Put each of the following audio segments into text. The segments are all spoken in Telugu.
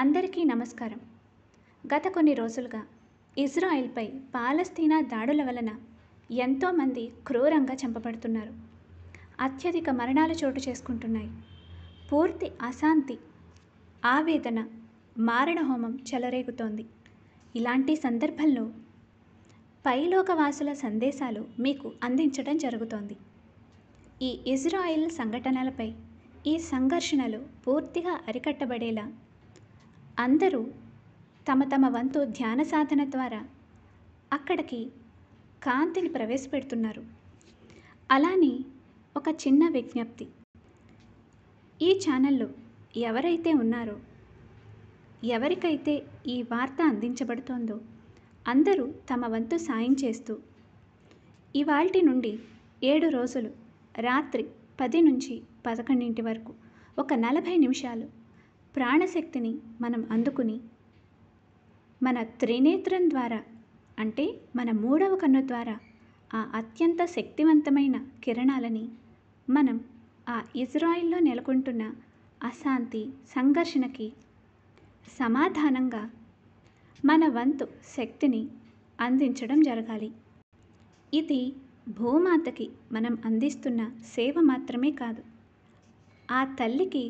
అందరికీ నమస్కారం గత కొన్ని రోజులుగా ఇజ్రాయెల్పై పాలస్తీనా దాడుల వలన ఎంతోమంది క్రూరంగా చంపబడుతున్నారు అత్యధిక మరణాలు చోటు చేసుకుంటున్నాయి పూర్తి అశాంతి ఆవేదన మారణ హోమం చెలరేగుతోంది ఇలాంటి సందర్భంలో పైలోకవాసుల సందేశాలు మీకు అందించడం జరుగుతోంది ఈ ఇజ్రాయిల్ సంఘటనలపై ఈ సంఘర్షణలు పూర్తిగా అరికట్టబడేలా అందరూ తమ తమ వంతు ధ్యాన సాధన ద్వారా అక్కడికి కాంతిని ప్రవేశపెడుతున్నారు అలానే ఒక చిన్న విజ్ఞప్తి ఈ ఛానల్లో ఎవరైతే ఉన్నారో ఎవరికైతే ఈ వార్త అందించబడుతోందో అందరూ తమ వంతు సాయం చేస్తూ ఇవాల్టి నుండి ఏడు రోజులు రాత్రి పది నుంచి పదకొండింటి వరకు ఒక నలభై నిమిషాలు ప్రాణశక్తిని మనం అందుకుని మన త్రినేత్రం ద్వారా అంటే మన మూడవ కన్ను ద్వారా ఆ అత్యంత శక్తివంతమైన కిరణాలని మనం ఆ ఇజ్రాయిల్లో నెలకొంటున్న అశాంతి సంఘర్షణకి సమాధానంగా మన వంతు శక్తిని అందించడం జరగాలి ఇది భూమాతకి మనం అందిస్తున్న సేవ మాత్రమే కాదు ఆ తల్లికి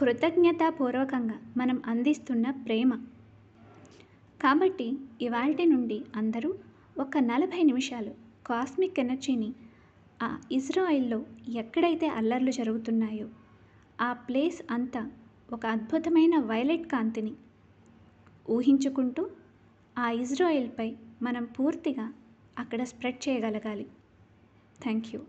కృతజ్ఞతాపూర్వకంగా మనం అందిస్తున్న ప్రేమ కాబట్టి ఇవాల్టి నుండి అందరూ ఒక నలభై నిమిషాలు కాస్మిక్ ఎనర్జీని ఆ ఇజ్రాయిల్లో ఎక్కడైతే అల్లర్లు జరుగుతున్నాయో ఆ ప్లేస్ అంతా ఒక అద్భుతమైన వైలెట్ కాంతిని ఊహించుకుంటూ ఆ ఇజ్రాయిల్పై మనం పూర్తిగా అక్కడ స్ప్రెడ్ చేయగలగాలి థ్యాంక్ యూ